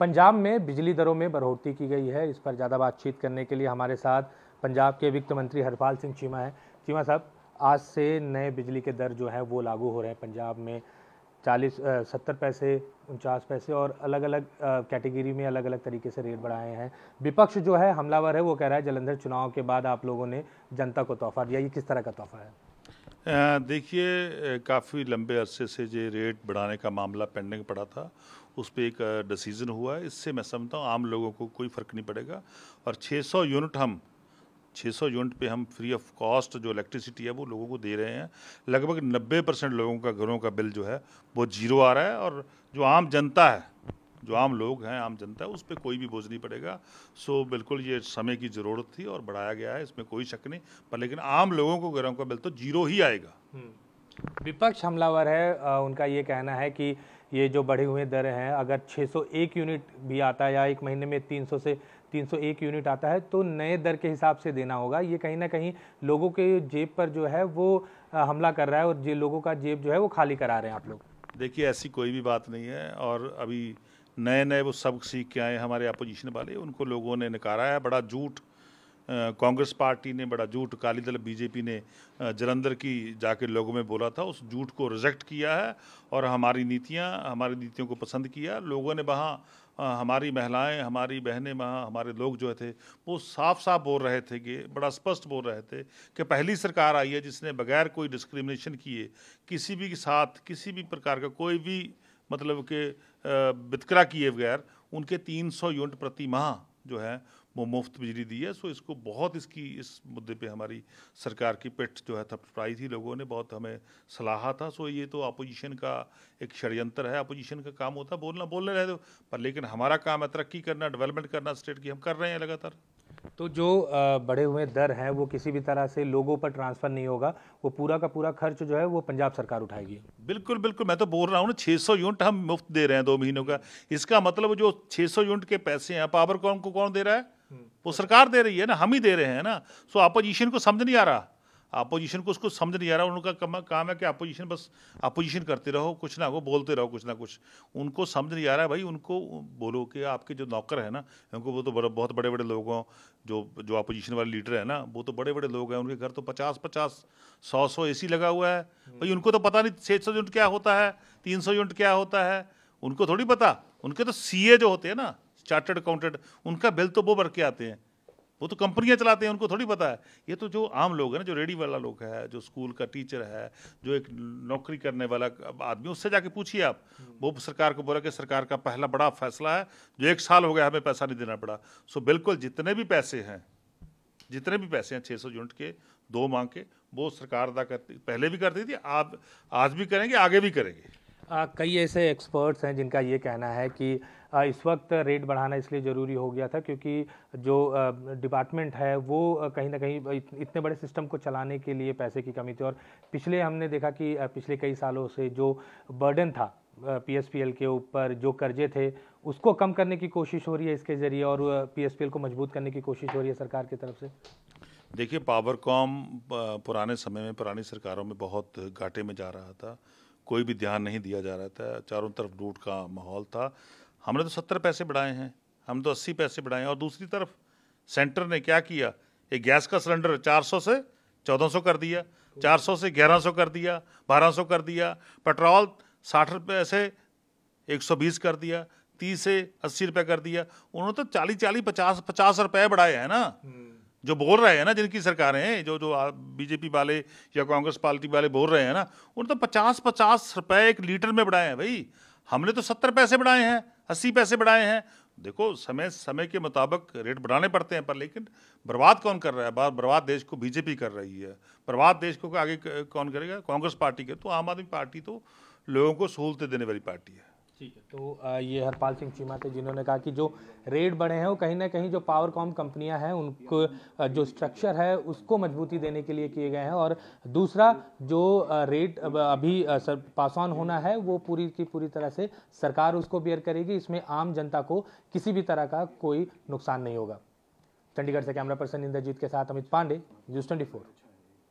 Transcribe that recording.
पंजाब में बिजली दरों में बढ़ोतरी की गई है इस पर ज़्यादा बातचीत करने के लिए हमारे साथ पंजाब के वित्त मंत्री हरपाल सिंह चीमा हैं चीमा साहब आज से नए बिजली के दर जो हैं वो लागू हो रहे हैं पंजाब में चालीस सत्तर पैसे उनचास पैसे और अलग अलग कैटेगरी में अलग अलग तरीके से रेट बढ़ाए हैं विपक्ष जो है हमलावर है वो कह रहा है जलंधर चुनाव के बाद आप लोगों ने जनता को तोहफा दिया ये किस तरह का तोहफा है देखिए काफ़ी लंबे अरसे से जो रेट बढ़ाने का मामला पेंडिंग पड़ा था उस पर एक डिसीज़न हुआ है इससे मैं समझता हूँ आम लोगों को कोई फ़र्क नहीं पड़ेगा और 600 यूनिट हम 600 यूनिट पे हम फ्री ऑफ कॉस्ट जो इलेक्ट्रिसिटी है वो लोगों को दे रहे हैं लगभग 90 परसेंट लोगों का घरों का बिल जो है वो जीरो आ रहा है और जो आम जनता है जो आम लोग हैं आम जनता है उस पर कोई भी बोझ नहीं पड़ेगा सो बिल्कुल ये समय की ज़रूरत थी और बढ़ाया गया है इसमें कोई शक नहीं पर लेकिन आम लोगों को गर्म का बिल तो जीरो ही आएगा हम्म। विपक्ष हमलावर है उनका ये कहना है कि ये जो बढ़े हुए दर हैं अगर 601 यूनिट भी आता है या एक महीने में 300 से 301 यूनिट आता है तो नए दर के हिसाब से देना होगा ये कहीं ना कहीं लोगों के जेब पर जो है वो हमला कर रहा है और जे लोगों का जेब जो है वो खाली करा रहे हैं आप लोग देखिए ऐसी कोई भी बात नहीं है और अभी नए नए वो सबक सीख के आए हमारे अपोजिशन वाले उनको लोगों ने नकारा है बड़ा झूठ कांग्रेस पार्टी ने बड़ा झूठ अकाली दल बीजेपी ने जलंधर की जाके लोगों में बोला था उस झूठ को रिजेक्ट किया है और हमारी नीतियाँ हमारी नीतियों को पसंद किया लोगों ने वहाँ हमारी महिलाएं हमारी बहनें वहाँ हमारे लोग जो थे वो साफ साफ बोल रहे थे कि बड़ा स्पष्ट बोल रहे थे कि पहली सरकार आई है जिसने बगैर कोई डिस्क्रिमिनेशन किए किसी भी के साथ किसी भी प्रकार का कोई भी मतलब के बितकरा किए बगैर उनके 300 यूनिट प्रति माह जो है वो मुफ्त बिजली दी है सो इसको बहुत इसकी इस मुद्दे पे हमारी सरकार की पिट जो है थपथपाई थी लोगों ने बहुत हमें सलाहा था सो ये तो अपोजिशन का एक षडयंत्र है अपोजिशन का काम होता है बोलना बोलने रहे दो पर लेकिन हमारा काम है तरक्की करना डेवलपमेंट करना स्टेट की हम कर रहे हैं लगातार तो जो बढ़े हुए दर हैं वो किसी भी तरह से लोगों पर ट्रांसफ़र नहीं होगा वो पूरा का पूरा खर्च जो है वो पंजाब सरकार उठाएगी बिल्कुल बिल्कुल मैं तो बोल रहा हूँ ना सौ यूनिट हम मुफ्त दे रहे हैं दो महीनों का इसका मतलब जो सौ यूनिट के पैसे हैं पावर कॉम को कौन दे रहा है हम्म। वो सरकार दे रही है ना हम ही दे रहे हैं ना सो अपोजिशन को समझ नहीं आ रहा अपोजिशन को उसको समझ नहीं आ रहा उनका कम, काम है कि अपोजिशन बस अपोजिशन करते रहो कुछ ना हो बोलते रहो कुछ ना कुछ उनको समझ नहीं आ रहा है भाई उनको बोलो कि आपके जो नौकर है ना उनको वो तो बड़, बहुत बड़े बड़े लोग हों जो जो अपोजिशन वाले लीडर है ना वो तो बड़े बड़े लोग हैं उनके घर तो पचास पचास सौ सौ ए लगा हुआ है भाई उनको तो पता नहीं छः सौ यूनिट क्या होता है तीन सौ यूनिट क्या होता है उनको थोड़ी पता उनके तो सी जो होते हैं ना चार्टर्ड अकाउंटेंट उनका बिल तो वो भर के आते हैं वो तो कंपनियां चलाते हैं उनको थोड़ी पता है ये तो जो आम लोग हैं ना जो रेडी वाला लोग है जो स्कूल का टीचर है जो एक नौकरी करने वाला आदमी उससे जाके पूछिए आप हम्म। वो सरकार को बोला कि सरकार का पहला बड़ा फैसला है जो एक साल हो गया हमें पैसा नहीं देना पड़ा सो बिल्कुल जितने भी पैसे हैं जितने भी पैसे हैं छः यूनिट के दो मांग के वो सरकार अदा करती पहले भी करती थी आप आज भी करेंगे आगे भी करेंगे कई ऐसे एक्सपर्ट्स हैं जिनका ये कहना है कि इस वक्त रेट बढ़ाना इसलिए ज़रूरी हो गया था क्योंकि जो डिपार्टमेंट है वो कहीं ना कहीं इतने बड़े सिस्टम को चलाने के लिए पैसे की कमी थी और पिछले हमने देखा कि पिछले कई सालों से जो बर्डन था पीएसपीएल के ऊपर जो कर्जे थे उसको कम करने की कोशिश हो रही है इसके ज़रिए और पी को मजबूत करने की कोशिश हो रही है सरकार की तरफ से देखिए पावर पुराने समय में पुरानी सरकारों में बहुत घाटे में जा रहा था कोई भी ध्यान नहीं दिया जा रहा था चारों तरफ लूट का माहौल था हमने तो सत्तर पैसे बढ़ाए हैं हम तो अस्सी पैसे बढ़ाए हैं और दूसरी तरफ सेंटर ने क्या किया ये गैस का सिलेंडर चार से चौदह कर दिया चार से ग्यारह कर दिया बारह कर दिया पेट्रोल साठ रुपये से एक कर दिया तीस से अस्सी रुपये कर दिया उन्होंने तो चालीस चालीस पचास पचास रुपये बढ़ाए हैं ना हम्म। जो बोल रहे हैं ना जिनकी सरकारें हैं जो जो बीजेपी वाले या कांग्रेस पार्टी वाले बोल रहे हैं ना उन्होंने तो पचास पचास रुपए एक लीटर में बढ़ाए हैं भाई हमने तो सत्तर पैसे बढ़ाए हैं अस्सी पैसे बढ़ाए हैं देखो समय समय के मुताबिक रेट बढ़ाने पड़ते हैं पर लेकिन बर्बाद कौन कर रहा है बर्बाद देश को बीजेपी कर रही है बर्बाद देश को आगे कौन करेगा कांग्रेस पार्टी के तो आम आदमी पार्टी तो लोगों को सहूलतें देने वाली पार्टी है ठीक है तो ये हरपाल सिंह चीमा थे जिन्होंने कहा कि जो रेट बढ़े हैं वो कहीं ना कहीं जो पावर कॉम कंपनियां हैं उनको जो स्ट्रक्चर है उसको मजबूती देने के लिए किए गए हैं और दूसरा जो रेट अभी पास ऑन होना है वो पूरी की पूरी तरह से सरकार उसको बेयर करेगी इसमें आम जनता को किसी भी तरह का कोई नुकसान नहीं होगा चंडीगढ़ से कैमरा पर्सन इंद्रजीत के साथ अमित पांडे न्यूज़ ट्वेंटी